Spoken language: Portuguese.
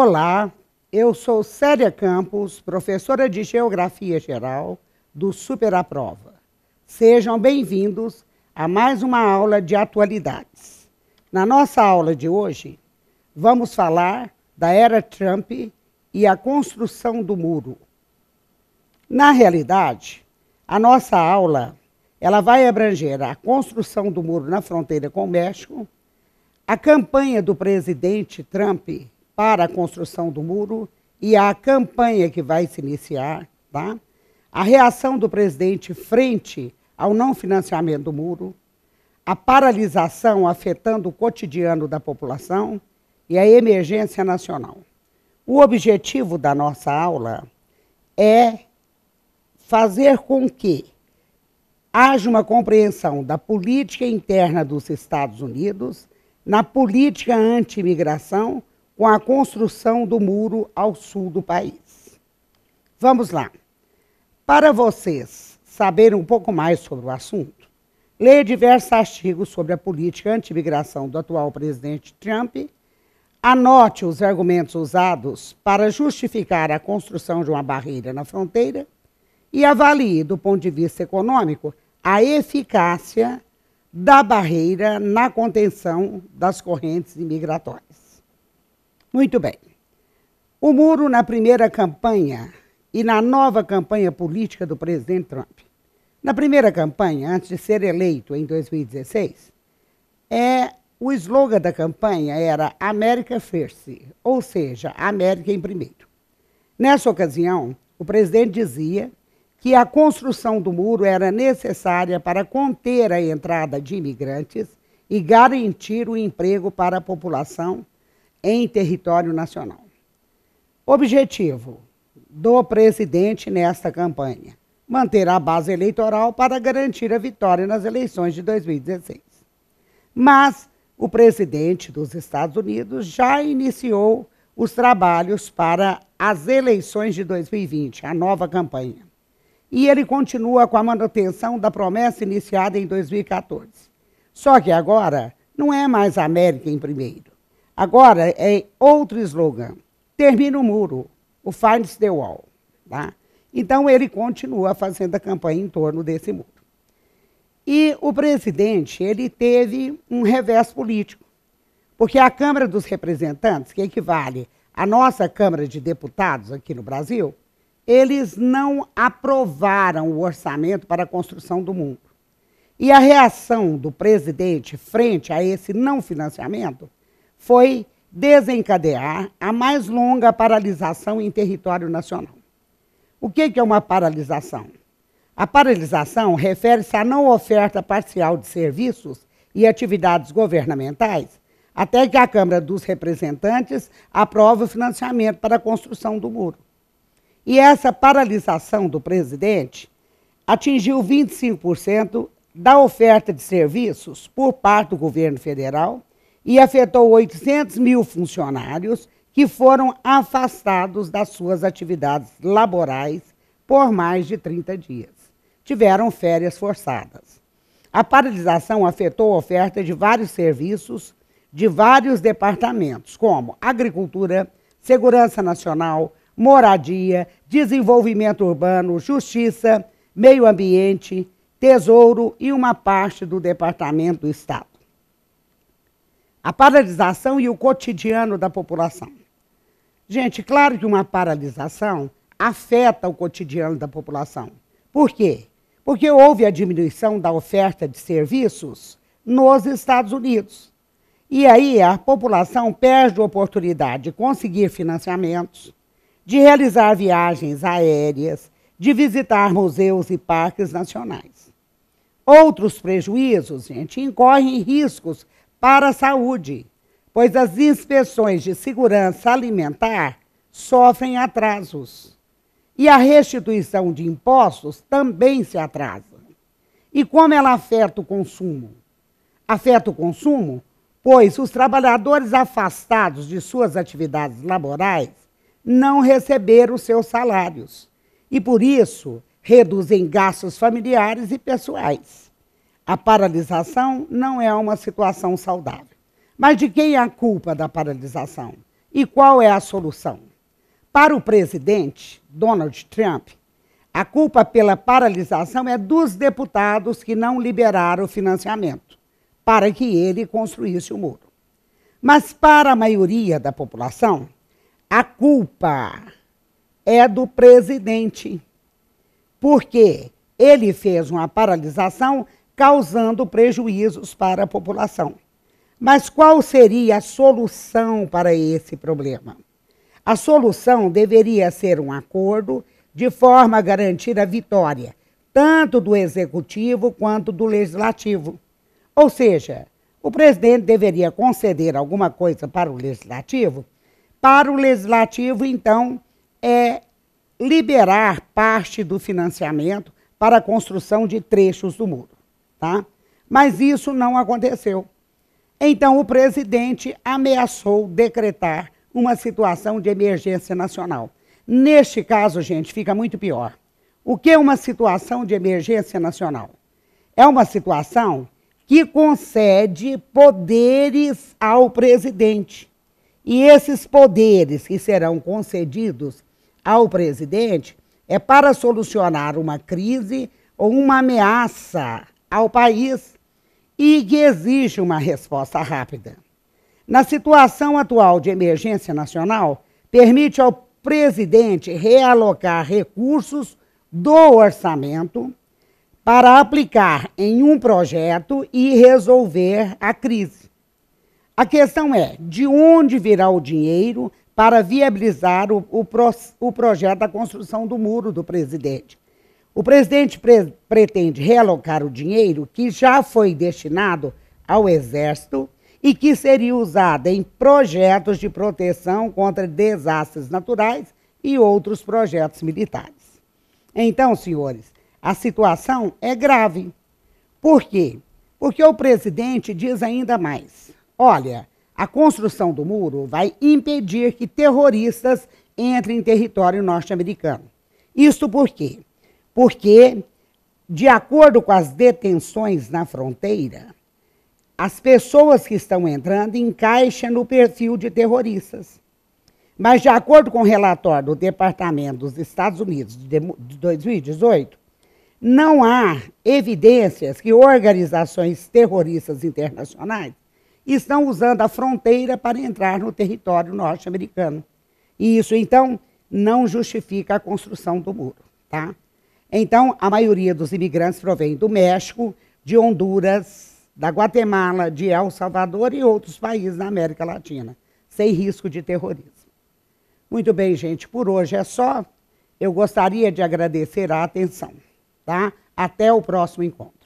Olá, eu sou Célia Campos, professora de Geografia Geral do Superaprova. Sejam bem-vindos a mais uma aula de atualidades. Na nossa aula de hoje, vamos falar da era Trump e a construção do muro. Na realidade, a nossa aula ela vai abranger a construção do muro na fronteira com o México, a campanha do presidente Trump para a construção do muro e a campanha que vai se iniciar, tá? a reação do presidente frente ao não financiamento do muro, a paralisação afetando o cotidiano da população e a emergência nacional. O objetivo da nossa aula é fazer com que haja uma compreensão da política interna dos Estados Unidos, na política anti-imigração, com a construção do muro ao sul do país. Vamos lá. Para vocês saberem um pouco mais sobre o assunto, leia diversos artigos sobre a política anti-imigração do atual presidente Trump. Anote os argumentos usados para justificar a construção de uma barreira na fronteira e avalie, do ponto de vista econômico, a eficácia da barreira na contenção das correntes imigratórias. Muito bem. O muro na primeira campanha e na nova campanha política do presidente Trump. Na primeira campanha, antes de ser eleito em 2016, é, o slogan da campanha era America First, ou seja, América em primeiro. Nessa ocasião, o presidente dizia que a construção do muro era necessária para conter a entrada de imigrantes e garantir o emprego para a população em território nacional. Objetivo do presidente nesta campanha: manter a base eleitoral para garantir a vitória nas eleições de 2016. Mas o presidente dos Estados Unidos já iniciou os trabalhos para as eleições de 2020, a nova campanha. E ele continua com a manutenção da promessa iniciada em 2014. Só que agora não é mais a América em primeiro, Agora, é outro slogan. Termina o muro, o finds the wall. Tá? Então, ele continua fazendo a campanha em torno desse muro. E o presidente, ele teve um revés político. Porque a Câmara dos Representantes, que equivale à nossa Câmara de Deputados aqui no Brasil, eles não aprovaram o orçamento para a construção do mundo. E a reação do presidente frente a esse não financiamento foi desencadear a mais longa paralisação em território nacional. O que é uma paralisação? A paralisação refere-se à não oferta parcial de serviços e atividades governamentais até que a Câmara dos Representantes aprove o financiamento para a construção do muro. E essa paralisação do presidente atingiu 25% da oferta de serviços por parte do governo federal e afetou 800 mil funcionários que foram afastados das suas atividades laborais por mais de 30 dias. Tiveram férias forçadas. A paralisação afetou a oferta de vários serviços de vários departamentos, como agricultura, segurança nacional, moradia, desenvolvimento urbano, justiça, meio ambiente, tesouro e uma parte do departamento do Estado a paralisação e o cotidiano da população. Gente, claro que uma paralisação afeta o cotidiano da população. Por quê? Porque houve a diminuição da oferta de serviços nos Estados Unidos. E aí a população perde a oportunidade de conseguir financiamentos, de realizar viagens aéreas, de visitar museus e parques nacionais. Outros prejuízos, gente, incorrem riscos para a saúde, pois as inspeções de segurança alimentar sofrem atrasos. E a restituição de impostos também se atrasa. E como ela afeta o consumo? Afeta o consumo, pois os trabalhadores afastados de suas atividades laborais não receberam seus salários e, por isso, reduzem gastos familiares e pessoais. A paralisação não é uma situação saudável. Mas de quem é a culpa da paralisação? E qual é a solução? Para o presidente, Donald Trump, a culpa pela paralisação é dos deputados que não liberaram o financiamento para que ele construísse o muro. Mas para a maioria da população, a culpa é do presidente, porque ele fez uma paralisação causando prejuízos para a população. Mas qual seria a solução para esse problema? A solução deveria ser um acordo de forma a garantir a vitória, tanto do executivo quanto do legislativo. Ou seja, o presidente deveria conceder alguma coisa para o legislativo, para o legislativo, então, é liberar parte do financiamento para a construção de trechos do muro. Tá? Mas isso não aconteceu. Então o presidente ameaçou decretar uma situação de emergência nacional. Neste caso, gente, fica muito pior. O que é uma situação de emergência nacional? É uma situação que concede poderes ao presidente. E esses poderes que serão concedidos ao presidente é para solucionar uma crise ou uma ameaça ao país e que exige uma resposta rápida. Na situação atual de emergência nacional, permite ao presidente realocar recursos do orçamento para aplicar em um projeto e resolver a crise. A questão é de onde virá o dinheiro para viabilizar o, o, pro, o projeto da construção do muro do presidente. O presidente pre pretende realocar o dinheiro que já foi destinado ao Exército e que seria usado em projetos de proteção contra desastres naturais e outros projetos militares. Então, senhores, a situação é grave. Por quê? Porque o presidente diz ainda mais: olha, a construção do muro vai impedir que terroristas entrem em território norte-americano. Isso por quê? Porque, de acordo com as detenções na fronteira, as pessoas que estão entrando encaixam no perfil de terroristas. Mas, de acordo com o relatório do Departamento dos Estados Unidos de 2018, não há evidências que organizações terroristas internacionais estão usando a fronteira para entrar no território norte-americano. E isso, então, não justifica a construção do muro, tá? Então, a maioria dos imigrantes provém do México, de Honduras, da Guatemala, de El Salvador e outros países da América Latina, sem risco de terrorismo. Muito bem, gente, por hoje é só. Eu gostaria de agradecer a atenção, tá? Até o próximo encontro.